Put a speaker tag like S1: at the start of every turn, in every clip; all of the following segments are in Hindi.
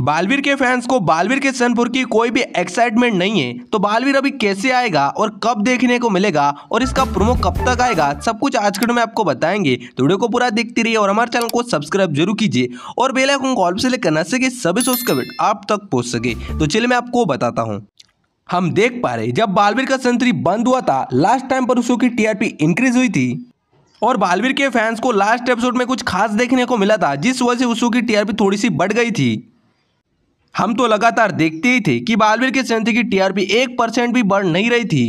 S1: बालवीर के फैंस को बालवीर के सनपुर की कोई भी एक्साइटमेंट नहीं है तो बालवीर अभी कैसे आएगा और कब देखने को मिलेगा और इसका प्रोमो कब तक आएगा सब कुछ आज के में आपको बताएंगे तो वीडियो को पूरा देखती रहिए और हमारे चैनल को सब्सक्राइब जरूर कीजिए और बेल आइकन कॉल से लेकर न सके सभी सोच का वेट आप तक पहुँच सके तो चलिए मैं आपको बताता हूँ हम देख पा रहे जब बालवीर का सेंचुरी बंद हुआ था लास्ट टाइम पर उसकी टीआरपी इंक्रीज हुई थी और बालवीर के फैंस को लास्ट एपिसोड में कुछ खास देखने को मिला था जिस वजह से उसकी टीआरपी थोड़ी सी बढ़ गई थी हम तो लगातार देखते ही थे कि बालवीर के सेंथी की टीआरपी एक परसेंट भी बढ़ नहीं रही थी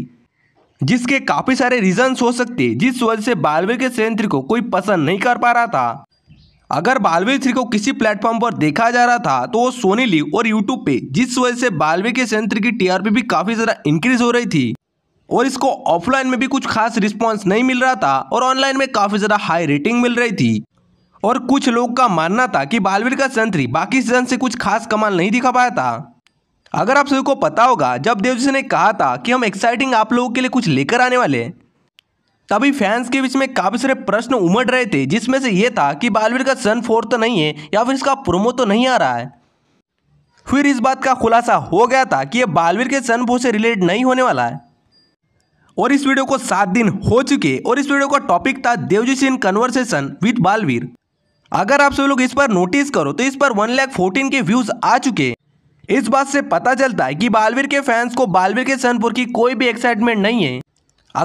S1: जिसके काफ़ी सारे रीजन्स हो सकते जिस वजह से बालवीर के सेंथ्री को कोई पसंद नहीं कर पा रहा था अगर बालवीर थ्री को किसी प्लेटफॉर्म पर देखा जा रहा था तो वो सोनी लीव और यूट्यूब पे जिस वजह से बालवीर के सेंथ्री की टीआरपी भी काफ़ी ज़्यादा इंक्रीज हो रही थी और इसको ऑफलाइन में भी कुछ खास रिस्पॉन्स नहीं मिल रहा था और ऑनलाइन में काफ़ी ज़्यादा हाई रेटिंग मिल रही थी और कुछ लोग का मानना था कि बालवीर का संतरी बाकी सीजन से कुछ खास कमाल नहीं दिखा पाया था अगर आप सभी को पता होगा जब देवजी ने कहा था कि हम एक्साइटिंग आप लोगों के लिए कुछ लेकर आने वाले तभी फैंस के बीच में काफ़ी सारे प्रश्न उमड़ रहे थे जिसमें से ये था कि बालवीर का सन फोर तो नहीं है या फिर इसका प्रोमो तो नहीं आ रहा है फिर इस बात का खुलासा हो गया था कि यह बालवीर के सन फोर से रिलेटेड नहीं होने वाला है और इस वीडियो को सात दिन हो चुके और इस वीडियो का टॉपिक था देवजी सिंह कन्वर्सेशन विथ बालवीर अगर आप सभी लोग इस पर नोटिस करो तो इस पर वन लैख फोर्टीन के व्यूज आ चुके इस बात से पता चलता है कि बालवीर के फैंस को बालवीर के सनपुर की कोई भी एक्साइटमेंट नहीं है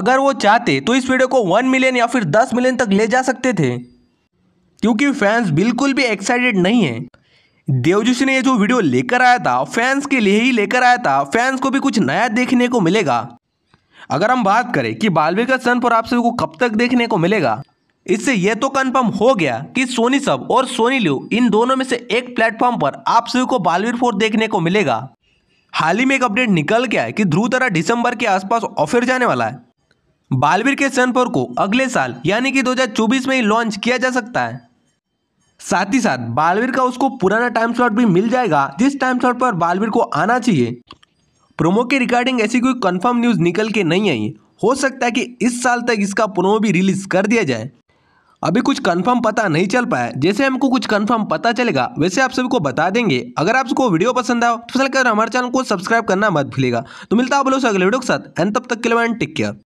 S1: अगर वो चाहते तो इस वीडियो को वन मिलियन या फिर दस मिलियन तक ले जा सकते थे क्योंकि फैंस बिल्कुल भी एक्साइटेड नहीं है देवजोशी ने ये जो वीडियो लेकर आया था फैंस के लिए ही लेकर आया था फैंस को भी कुछ नया देखने को मिलेगा अगर हम बात करें कि बालवीर का सनपुर आप सभी को कब तक देखने को मिलेगा इससे यह तो कंफर्म हो गया कि सोनी सब और सोनी लिव इन दोनों में से एक प्लेटफॉर्म पर आप सभी को बालवीर फोर देखने को मिलेगा हाल ही में एक अपडेट निकल गया है कि ध्रुव तारा दिसंबर के आसपास ऑफर जाने वाला है बालवीर के सन फोर को अगले साल यानी कि 2024 में ही लॉन्च किया जा सकता है साथ ही साथ बालवीर का उसको पुराना टाइम स्लॉट भी मिल जाएगा जिस टाइम स्लॉट पर बालवीर को आना चाहिए प्रोमो के रिकॉर्डिंग ऐसी कोई कंफर्म न्यूज़ निकल के नहीं आई हो सकता है कि इस साल तक इसका प्रोमो भी रिलीज कर दिया जाए अभी कुछ कंफर्म पता नहीं चल पाया जैसे हमको कुछ कंफर्म पता चलेगा वैसे आप सभी को बता देंगे अगर आपको वीडियो पसंद आओ तो चलकर हमारे चैनल को सब्सक्राइब करना मत भूलेगा तो मिलता है आप लोग अगले वीडियो के साथ एंड तब तक के लिए टेक केयर